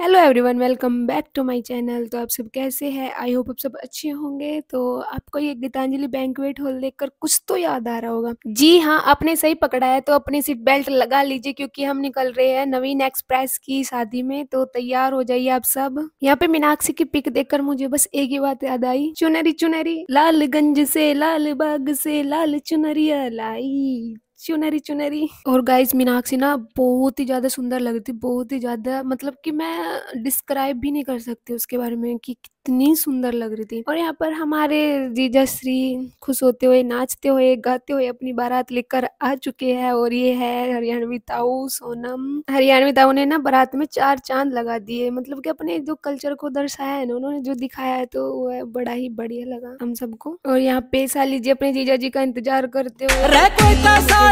hello everyone welcome back to my channel तो आप सब कैसे हैं आई होप आप सब अच्छे होंगे तो आपको ये गीतांजलि बैंकवेट हॉल देखकर कुछ तो याद आ रहा होगा जी हाँ आपने सही पकड़ा है तो अपने सीट बेल्ट लगा लीजिए क्योंकि हम निकल रहे हैं नवीन एक्सप्रेस की शादी में तो तैयार हो जाइए आप सब यहाँ पे मीनाक्षी की पिक देख मुझे बस एक ही बात याद आई चुनरी चुनरी लालगंज से लाल बाग से लाल चुनरिया लाई चुनरी चुनरी और गाइस मीनाक्षी ना बहुत ही ज़्यादा सुंदर लगती बहुत ही ज़्यादा मतलब कि मैं डिस्क्राइब भी नहीं कर सकती उसके बारे में कि इतनी सुंदर लग रही थी और यहाँ पर हमारे जीजा श्री खुश होते हुए नाचते हुए गाते हुए अपनी बारात लेकर आ चुके हैं और ये है हरियाणवी ताऊ सोनम हरियाणवी ताऊ ने ना बारात में चार चांद लगा दिए मतलब कि अपने जो कल्चर को दर्शाया है ना उन्होंने जो दिखाया है तो वह बड़ा ही बढ़िया लगा हम सबको और यहाँ पेशा लीजिए अपने जीजा जी का इंतजार करते हुए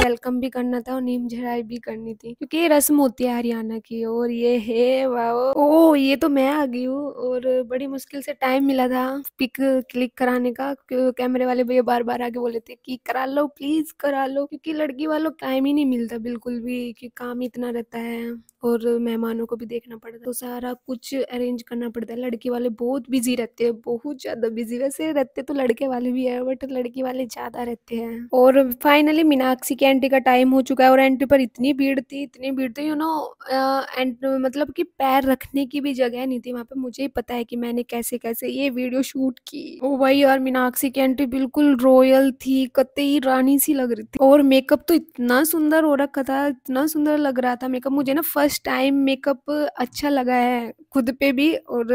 वेलकम तो भी करना था और नीम झड़ाई भी करनी थी क्योंकि ये रस्म होती है हरियाणा की और ये है वाओ ओ ये तो मैं आ गई हूँ और बड़ी मुश्किल से टाइम मिला था पिक क्लिक कराने का कैमरे वाले भैया बार बार आके बोले थे कि करा लो प्लीज़ करा लो क्योंकि लड़की वालों को टाइम ही नहीं मिलता बिल्कुल भी कि काम इतना रहता है और मेहमानों को भी देखना पड़ता है तो सारा कुछ अरेंज करना पड़ता है लड़की वाले बहुत बिजी रहते हैं बहुत ज़्यादा बिजी वैसे रहते तो लड़के वाले भी है बट लड़की वाले ज़्यादा रहते हैं और फाइनली मीनाक्षी की एंट्री का टाइम हो चुका है और एंट्री पर इतनी भीड़ थी इतनी भीड़ थी यू नो एंड मतलब कि पैर रखने की भी जगह नहीं थी वहां पर मुझे ही पता है कि मैंने कैसे कैसे कैसे ये वीडियो शूट की ओ भाई यार मीनाक्षी की एंट्री बिल्कुल रॉयल थी कतई रानी सी लग रही थी और मेकअप तो इतना सुंदर हो रखा था इतना सुंदर लग रहा था मेकअप मुझे ना फर्स्ट टाइम मेकअप अच्छा लगा है खुद पे भी और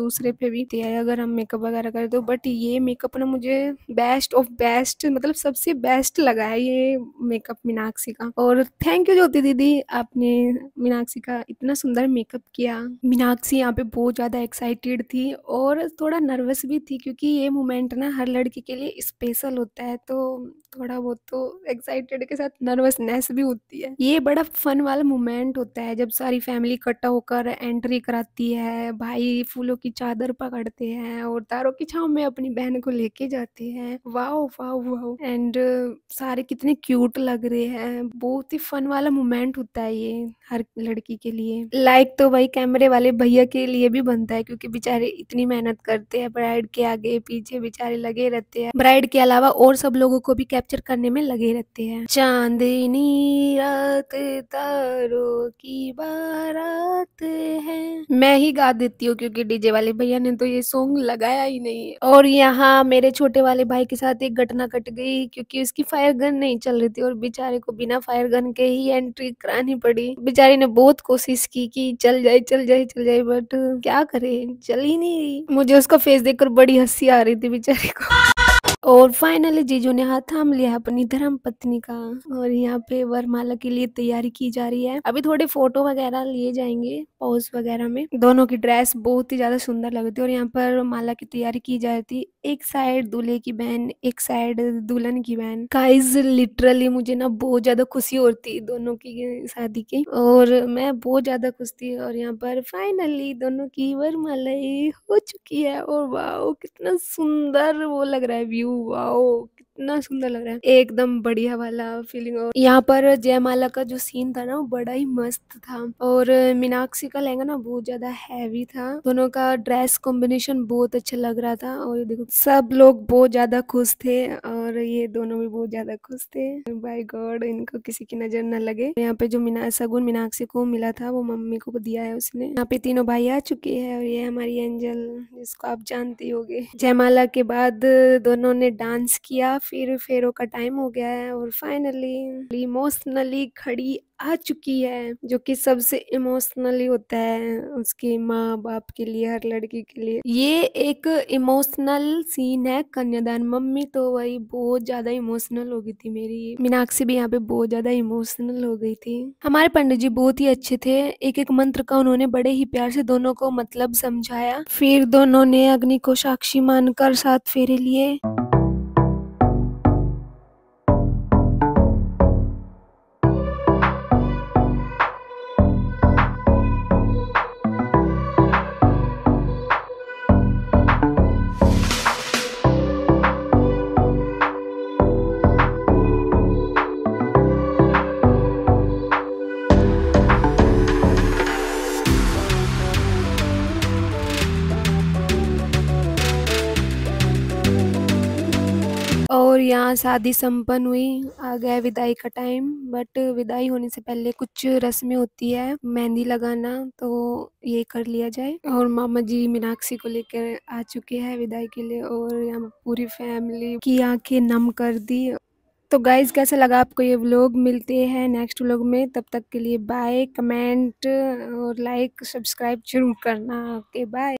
दूसरे पे भी तो अगर हम मेकअप वगैरह करें तो बट ये मेकअप ना मुझे बेस्ट ऑफ बेस्ट मतलब सबसे बेस्ट लगा है ये मेकअप मीनाक्षी का और थैंक यू ज्योति दीदी आपने मीनाक्षी का इतना सुंदर मेकअप किया मीनाक्षी यहाँ पे बहुत ज़्यादा एक्साइटेड थी और और थोड़ा नर्वस भी थी क्योंकि ये मोमेंट ना हर लड़की के लिए स्पेशल होता है तो थोड़ा बहुत तो एक्साइटेड के साथ नर्वसनेस भी होती है ये बड़ा फन वाला मोमेंट होता है जब सारी फैमिली इकट्ठा होकर एंट्री कराती है भाई फूलों की चादर पकड़ते हैं और तारों की छाव में अपनी बहन को लेके जाते हैं वाह वाह वाह एंड सारे कितने क्यूट लग रहे हैं बहुत ही फन वाला मोमेंट होता है ये हर लड़की के लिए लाइक तो भाई कैमरे वाले भैया के लिए भी बनता है क्योंकि बेचारे इतनी इतनी मेहनत करते हैं ब्राइड के आगे पीछे बेचारे लगे रहते हैं ब्राइड के अलावा और सब लोगों को भी कैप्चर करने में लगे रहते हैं चांदनी रात तारों की बारात है मैं ही गा देती हूँ क्योंकि डीजे वाले भैया ने तो ये सॉन्ग लगाया ही नहीं और यहाँ मेरे छोटे वाले भाई के साथ एक घटना कट गई क्योंकि उसकी फायर गन नहीं चल रही थी और बेचारे को बिना फायर गन के ही एंट्री करानी पड़ी बेचारे ने बहुत कोशिश की कि चल जाए चल जाए चल जाए बट क्या करे चल ही नहीं थी मुझे उसका फेस देखकर बड़ी हंसी आ रही थी बेचारे को और फाइनली जीजू ने हाथ थाम लिया अपनी धर्म पत्नी का और यहाँ पे वरमाला के लिए तैयारी की जा रही है अभी थोड़े फोटो वगैरह लिए जाएंगे पोज वगैरह में दोनों की ड्रेस बहुत ही ज्यादा सुंदर लगती है और यहाँ पर माला की तैयारी की जाती एक साइड दूल्हे की बहन एक साइड दुल्हन की बहन काइज लिटरली मुझे ना बहुत ज्यादा खुशी होती दोनों की शादी की और मैं बहुत ज्यादा खुश थी और यहाँ पर फाइनली दोनों की वरमालाई हो चुकी है और वाह कितना सुंदर वो लग रहा है व्यू वाह इतना सुंदर लग रहा है एकदम बढ़िया वाला फीलिंग और यहाँ पर जयमाला का जो सीन था ना वो बड़ा ही मस्त था और मीनाक्षी का लहंगा ना बहुत ज्यादा हैवी था दोनों का ड्रेस कॉम्बिनेशन बहुत अच्छा लग रहा था और देखो सब लोग बहुत ज्यादा खुश थे और ये दोनों भी बहुत ज्यादा खुश थे बाय गॉड इनको किसी की नजर न लगे यहाँ पे जो मीना सगुन मीनाक्षी को मिला था वो मम्मी को दिया है उसने यहाँ पे तीनों भाई आ चुके हैं और ये हमारी एंजल जिसको आप जानती होगे जयमाला के बाद दोनों ने डांस किया फिर फेरों का टाइम हो गया है और फाइनली इमोशनली खड़ी आ चुकी है जो कि सबसे इमोशनली होता है उसके माँ बाप के लिए हर लड़की के लिए ये एक इमोशनल सीन है कन्यादान मम्मी तो वही बहुत ज्यादा इमोशनल हो गई थी मेरी मीनाक्षी भी यहाँ पे बहुत ज्यादा इमोशनल हो गई थी हमारे पंडित जी बहुत ही अच्छे थे एक एक मंत्र का उन्होंने बड़े ही प्यार से दोनों को मतलब समझाया फिर दोनों ने अग्नि को साक्षी मानकर साथ फेरे लिए यहाँ शादी संपन्न हुई आ गया विदाई का टाइम बट विदाई होने से पहले कुछ रस्में होती है मेहंदी लगाना तो ये कर लिया जाए और मामा जी मीनाक्षी को लेकर आ चुके हैं विदाई के लिए और यहाँ पूरी फैमिली की आंखें नम कर दी तो गाइज कैसा लगा आपको ये व्लॉग मिलते हैं नेक्स्ट व्लॉग में तब तक के लिए बाय कमेंट और लाइक सब्सक्राइब जरूर करना ओके बाय